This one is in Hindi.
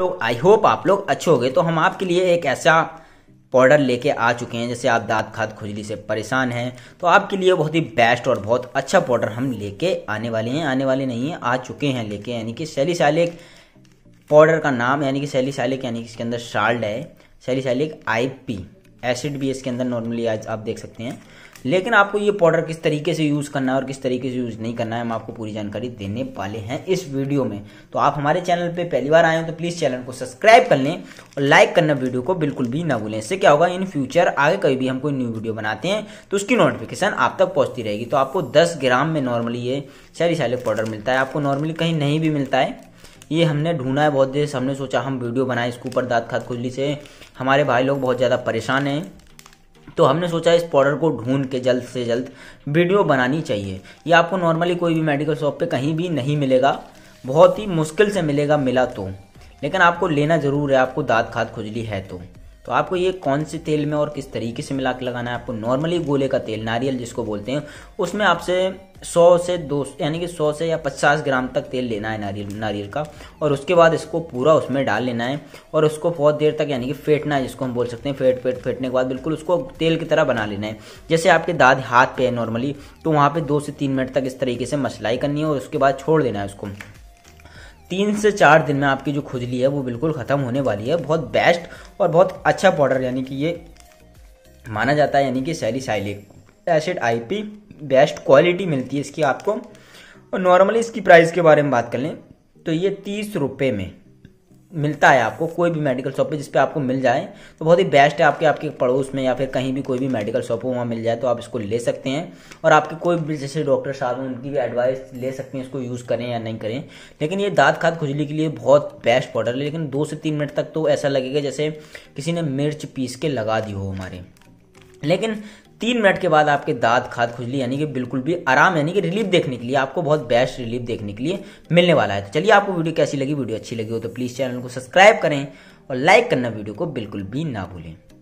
लोग आई होप आप लोग अच्छे हो गए तो हम आपके लिए एक ऐसा पाउडर लेके आ चुके हैं जैसे आप दांत खाद खुजली से परेशान हैं तो आपके लिए बहुत ही बेस्ट और बहुत अच्छा पाउडर हम लेके आने वाले हैं आने वाले नहीं हैं आ चुके हैं लेके यानी कि सैलिक पाउडर का नाम यानी कि सैलिक यानी कि इसके अंदर शाल्ड है सैलिक आई पी एसिड भी इसके अंदर नॉर्मली आज आप देख सकते हैं लेकिन आपको ये पाउडर किस तरीके से यूज़ करना है और किस तरीके से यूज़ नहीं करना है हम आपको पूरी जानकारी देने वाले हैं इस वीडियो में तो आप हमारे चैनल पे पहली बार आए हो तो प्लीज़ चैनल को सब्सक्राइब कर लें और लाइक करना वीडियो को बिल्कुल भी ना भूलें इससे क्या होगा इन फ्यूचर आगे कभी भी हम कोई न्यू वीडियो बनाते हैं तो उसकी नोटिफिकेशन आप तक पहुँचती रहेगी तो आपको दस ग्राम में नॉर्मली ये सैरी सैलिक पाउडर मिलता है आपको नॉर्मली कहीं नहीं भी मिलता है ये हमने ढूंढा है बहुत देर हमने सोचा हम वीडियो बनाए इसके ऊपर दात खात खुजली से हमारे भाई लोग बहुत ज़्यादा परेशान हैं तो हमने सोचा इस पाउडर को ढूंढ के जल्द से जल्द वीडियो बनानी चाहिए ये आपको नॉर्मली कोई भी मेडिकल शॉप पे कहीं भी नहीं मिलेगा बहुत ही मुश्किल से मिलेगा मिला तो लेकिन आपको लेना ज़रूर है आपको दाँत खाद खुजली है तो तो आपको ये कौन से तेल में और किस तरीके से मिला के लगाना है आपको नॉर्मली गोले का तेल नारियल जिसको बोलते हैं उसमें आपसे 100 से दो यानी कि 100 से या 50 ग्राम तक तेल लेना है नारियल नारियल का और उसके बाद इसको पूरा उसमें डाल लेना है और उसको बहुत देर तक यानी कि फेंटना है जिसको हम बोल सकते हैं फेट फेट फेंटने के बाद बिल्कुल उसको तेल की तरह बना लेना है जैसे आपके दाद हाथ पे है नॉर्मली तो वहाँ पर दो से तीन मिनट तक इस तरीके से मसलाई करनी है और उसके बाद छोड़ देना है उसको तीन से चार दिन में आपकी जो खुजली है वो बिल्कुल ख़त्म होने वाली है बहुत बेस्ट और बहुत अच्छा पाउडर यानी कि ये माना जाता है यानी कि साइलिक एसिड आईपी बेस्ट क्वालिटी मिलती है इसकी आपको और नॉर्मली इसकी प्राइस के बारे में बात कर लें तो ये तीस रुपये में मिलता है आपको कोई भी मेडिकल शॉप पे जिस पे आपको मिल जाए तो बहुत ही बेस्ट है आपके आपके पड़ोस में या फिर कहीं भी कोई भी मेडिकल शॉप हो वहाँ मिल जाए तो आप इसको ले सकते हैं और आपके कोई भी जैसे डॉक्टर साहब हैं उनकी भी एडवाइस ले सकते हैं इसको यूज़ करें या नहीं करें लेकिन ये दाँत खाद खुजली के लिए बहुत बेस्ट पाउडर है लेकिन दो से तीन मिनट तक तो ऐसा लगेगा जैसे किसी ने मिर्च पीस के लगा दी हो हमारे लेकिन तीन मिनट के बाद आपके दांत खाद खुजली यानी कि बिल्कुल भी आराम यानी कि रिलीफ देखने के लिए आपको बहुत बेस्ट रिलीफ देखने के लिए मिलने वाला है तो चलिए आपको वीडियो कैसी लगी वीडियो अच्छी लगी हो तो प्लीज़ चैनल को सब्सक्राइब करें और लाइक करना वीडियो को बिल्कुल भी ना भूलें